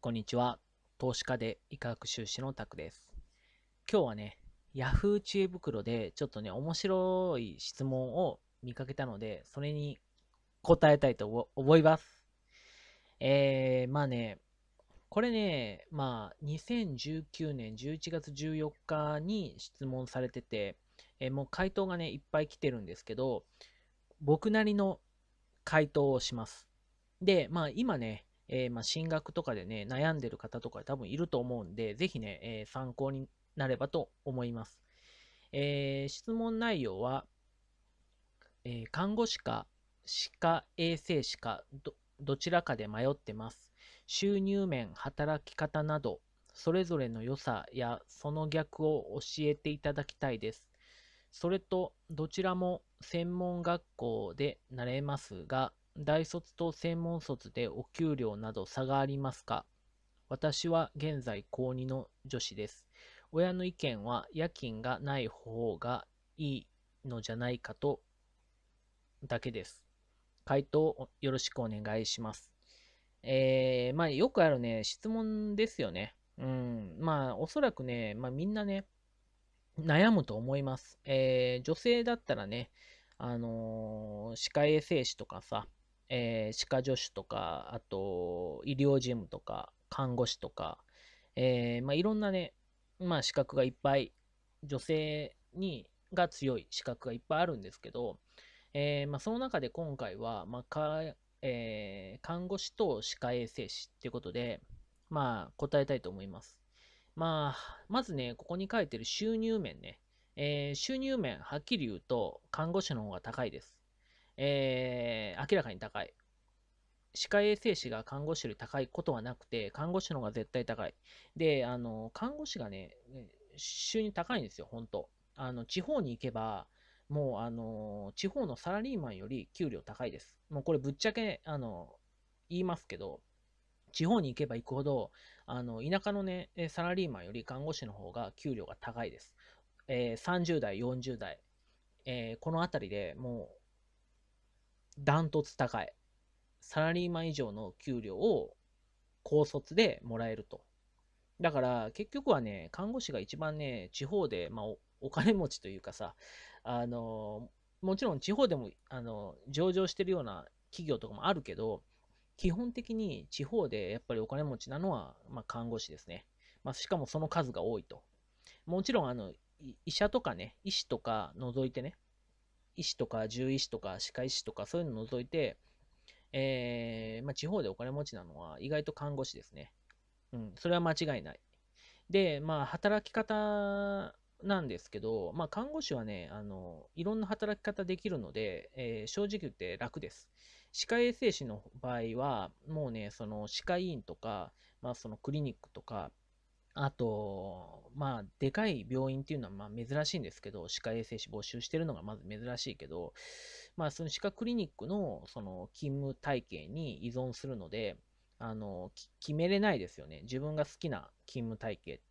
こんにちは。投資家で医学修士のタクです。今日はね、Yahoo 知恵袋でちょっとね、面白い質問を見かけたので、それに答えたいと思います。えー、まあね、これね、まあ、2019年11月14日に質問されてて、えー、もう回答がね、いっぱい来てるんですけど、僕なりの回答をします。で、まあ今ね、えー、まあ、進学とかでね、悩んでる方とか多分いると思うんで、ぜひね、えー、参考になればと思います。えー、質問内容は、え看護師か歯科衛生士かどちらかで迷ってます。収入面、働き方など、それぞれの良さやその逆を教えていただきたいです。それと、どちらも専門学校でなれますが、大卒と専門卒でお給料など差がありますか私は現在高2の女子です。親の意見は夜勤がない方がいいのじゃないかとだけです。回答よろしくお願いします。えー、まあよくあるね、質問ですよね。うん、まあおそらくね、まあみんなね、悩むと思います。えー、女性だったらね、あのー、歯科衛生士とかさ、えー、歯科助手とか、あと、医療事務とか、看護師とか、えー、まあ、いろんなね、まあ、資格がいっぱい、女性に、が強い資格がいっぱいあるんですけど、えー、まあ、その中で今回は、まあ、か、えー、看護師と歯科衛生士っていうことで、まあ、答えたいと思います。まあ、まずね、ここに書いてる収入面ね、えー、収入面、はっきり言うと、看護師の方が高いです。えー、明らかに高い。歯科衛生士が看護師より高いことはなくて、看護師の方が絶対高い。で、あの、看護師がね、収入高いんですよ、本当あの、地方に行けば、もう、あの、地方のサラリーマンより給料高いです。もうこれぶっちゃけ、あの、言いますけど、地方に行けば行くほど、あの、田舎のね、サラリーマンより看護師の方が給料が高いです。えー、30代、40代、えー、この辺りでもう、ダントツ高い。サラリーマン以上の給料を高卒でもらえると。だから結局はね、看護師が一番ね、地方で、まあ、お金持ちというかさ、あのもちろん地方でもあの上場してるような企業とかもあるけど、基本的に地方でやっぱりお金持ちなのは、まあ、看護師ですね。まあ、しかもその数が多いと。もちろんあの医者とかね、医師とか除いてね、医師とか獣医師とか歯科医師とかそういうのを除いて、えー、まあ、地方でお金持ちなのは意外と看護師ですね。うん、それは間違いない。で、まあ、働き方なんですけど、まあ、看護師はね、あの、いろんな働き方できるので、えー、正直言って楽です。歯科衛生士の場合は、もうね、その歯科医院とか、まあ、そのクリニックとか、あと、まあ、でかい病院っていうのはまあ珍しいんですけど、歯科衛生士募集してるのがまず珍しいけど、まあ、その歯科クリニックのその勤務体系に依存するので、あの、決めれないですよね。自分が好きな勤務体系って。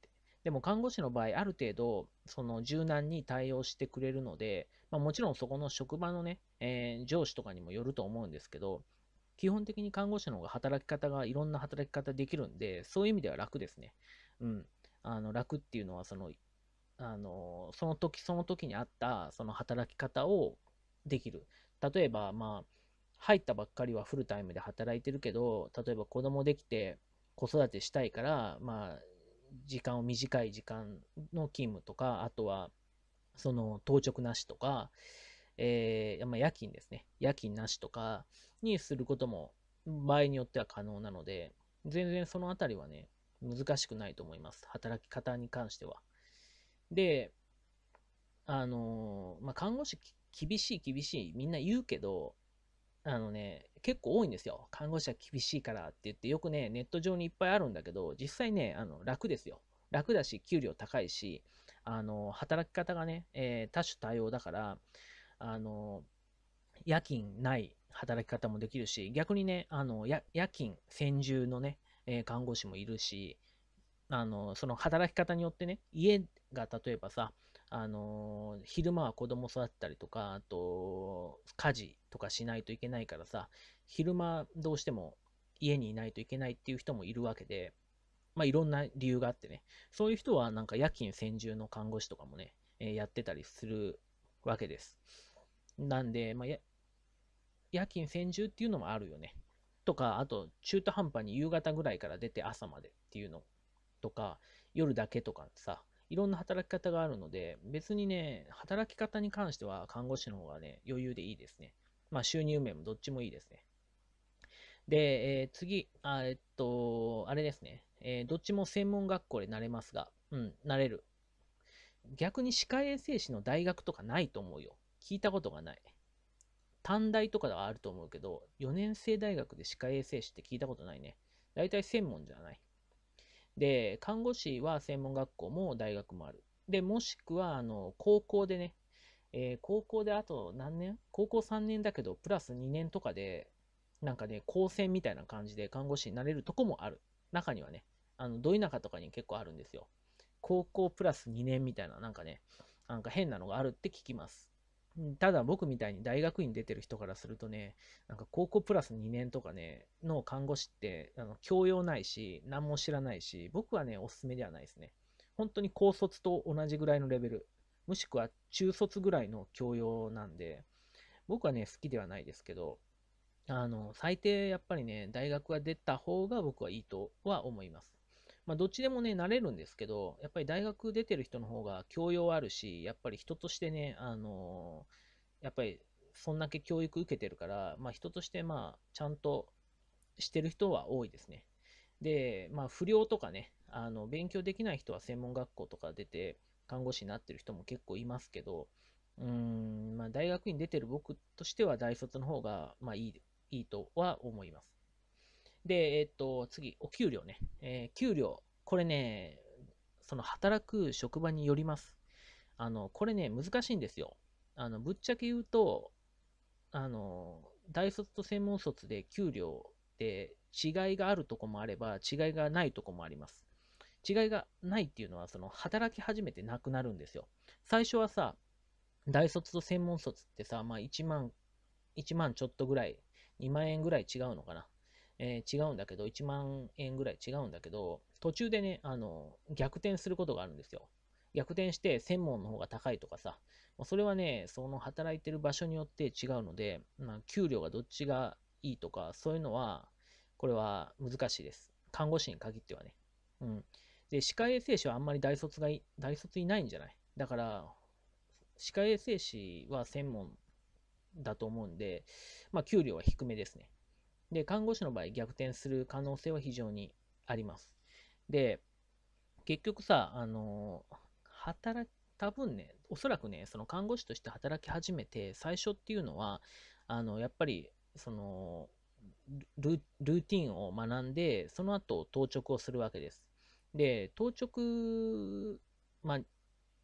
でも看護師の場合、ある程度、その柔軟に対応してくれるので、まあ、もちろんそこの職場のね、えー、上司とかにもよると思うんですけど、基本的に看護師の方が働き方がいろんな働き方できるんで、そういう意味では楽ですね。うん、あの楽っていうのはその、あのその時その時にあったその働き方をできる。例えば、まあ、入ったばっかりはフルタイムで働いてるけど、例えば子供できて子育てしたいから、まあ、時間を短い時間の勤務とか、あとは、その当直なしとか、えー、まあ、夜勤ですね。夜勤なしとかにすることも場合によっては可能なので、全然そのあたりはね、難しくないと思います。働き方に関しては。で、あの、まあ、看護師厳しい厳しいみんな言うけど、あのね、結構多いんですよ。看護師は厳しいからって言って、よくね、ネット上にいっぱいあるんだけど、実際ね、あの楽ですよ。楽だし、給料高いし、あの働き方がね、えー、多種多様だから、あの夜勤ない働き方もできるし、逆にね、あの夜勤専従のね、えー、看護師もいるし、あの、その働き方によってね、家が例えばさ、あの、昼間は子供育ったりとか、あと、家事とかしないといけないからさ、昼間どうしても家にいないといけないっていう人もいるわけで、まあ、いろんな理由があってね、そういう人はなんか夜勤専従の看護師とかもね、えー、やってたりするわけです。なんで、まあ、夜勤専従っていうのもあるよね。とか、あと中途半端に夕方ぐらいから出て朝までっていうのとか、夜だけとかさ、いろんな働き方があるので、別にね、働き方に関しては看護師の方がね、余裕でいいですね。まあ収入面もどっちもいいですね。で、えー、次、あえっと、あれですね、えー、どっちも専門学校でなれますが、うん、なれる。逆に歯科衛生士の大学とかないと思うよ。聞いたことがない。短大とかではあると思うけど、4年生大学で歯科衛生士って聞いたことないね。大体専門じゃない。で、看護師は専門学校も大学もある。で、もしくは、あの、高校でね、えー、高校であと何年高校3年だけど、プラス2年とかで、なんかね、高専みたいな感じで看護師になれるとこもある。中にはね、あの、ど田舎とかに結構あるんですよ。高校プラス2年みたいな、なんかね、なんか変なのがあるって聞きます。ただ僕みたいに大学院出てる人からするとね、なんか高校プラス2年とかね、の看護師ってあの教養ないし、何も知らないし、僕はね、おすすめではないですね。本当に高卒と同じぐらいのレベル、もしくは中卒ぐらいの教養なんで、僕はね、好きではないですけど、あの、最低やっぱりね、大学が出た方が僕はいいとは思います。まあ、どっちでもね、なれるんですけど、やっぱり大学出てる人の方が教養あるし、やっぱり人としてね、あのー、やっぱりそんだけ教育受けてるから、まあ、人としてまあちゃんとしてる人は多いですね。で、まあ、不良とかね、あの勉強できない人は専門学校とか出て看護師になってる人も結構いますけど、うんまあ、大学に出てる僕としては大卒の方がまあいいいいとは思います。で、えっと、次、お給料ね。えー、給料。これね、その働く職場によります。あの、これね、難しいんですよ。あの、ぶっちゃけ言うと、あの、大卒と専門卒で給料って違いがあるとこもあれば、違いがないとこもあります。違いがないっていうのは、その、働き始めてなくなるんですよ。最初はさ、大卒と専門卒ってさ、まあ1万、1万ちょっとぐらい、2万円ぐらい違うのかな。えー、違うんだけど、1万円ぐらい違うんだけど、途中でね、あの、逆転することがあるんですよ。逆転して専門の方が高いとかさ、それはね、その働いてる場所によって違うので、まあ、給料がどっちがいいとか、そういうのは、これは難しいです。看護師に限ってはね。うん。で、歯科衛生士はあんまり大卒がい、大卒いないんじゃないだから、歯科衛生士は専門だと思うんで、まあ、給料は低めですね。で、看護師の場合、逆転する可能性は非常にあります。で、結局さ、あの、働多分ね、おそらくね、その看護師として働き始めて、最初っていうのは、あの、やっぱり、その、ルーティンを学んで、その後、当直をするわけです。で、当直、まあ、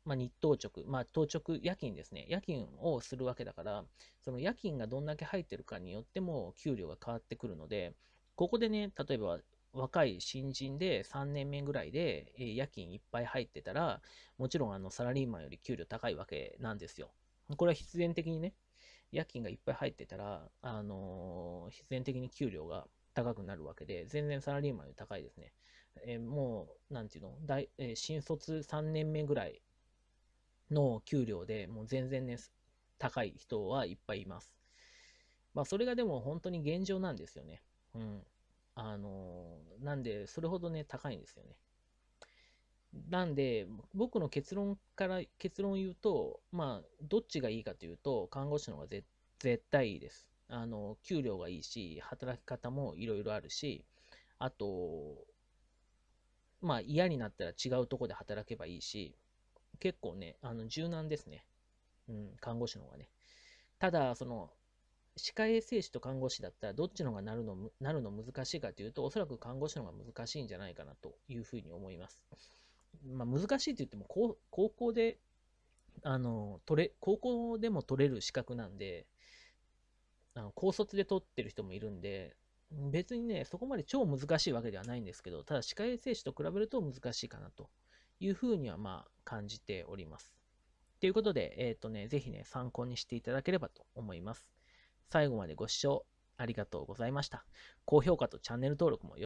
まあ、日当直、まあ、当直夜勤ですね。夜勤をするわけだから、その夜勤がどんだけ入ってるかによっても給料が変わってくるので、ここでね、例えば若い新人で3年目ぐらいで夜勤いっぱい入ってたら、もちろんあのサラリーマンより給料高いわけなんですよ。これは必然的にね、夜勤がいっぱい入ってたら、あのー、必然的に給料が高くなるわけで、全然サラリーマンより高いですね。えー、もう、なんていうの大、えー、新卒3年目ぐらいの給料でもう全然ね、高い人はいっぱいいます。まあ、それがでも本当に現状なんですよね。うん。あのー、なんで、それほどね、高いんですよね。なんで、僕の結論から、結論を言うと、まあ、どっちがいいかというと、看護師の方が絶対いいです。あの、給料がいいし、働き方もいろいろあるし、あと、まあ、嫌になったら違うとこで働けばいいし、結構ね、あの柔軟ですね。うん、看護師の方がね。ただ、その、歯科衛生士と看護師だったら、どっちのがなるの、なるの難しいかというと、おそらく看護師の方が難しいんじゃないかなというふうに思います。まあ、難しいと言っても、高校で、あの、取れ、高校でも取れる資格なんで、あの高卒で取ってる人もいるんで、別にね、そこまで超難しいわけではないんですけど、ただ歯科衛生士と比べると難しいかなというふうにはまあ感じております。ということで、えっ、ー、とね、ぜひね、参考にしていただければと思います。最後までご視聴ありがとうございました。高評価とチャンネル登録も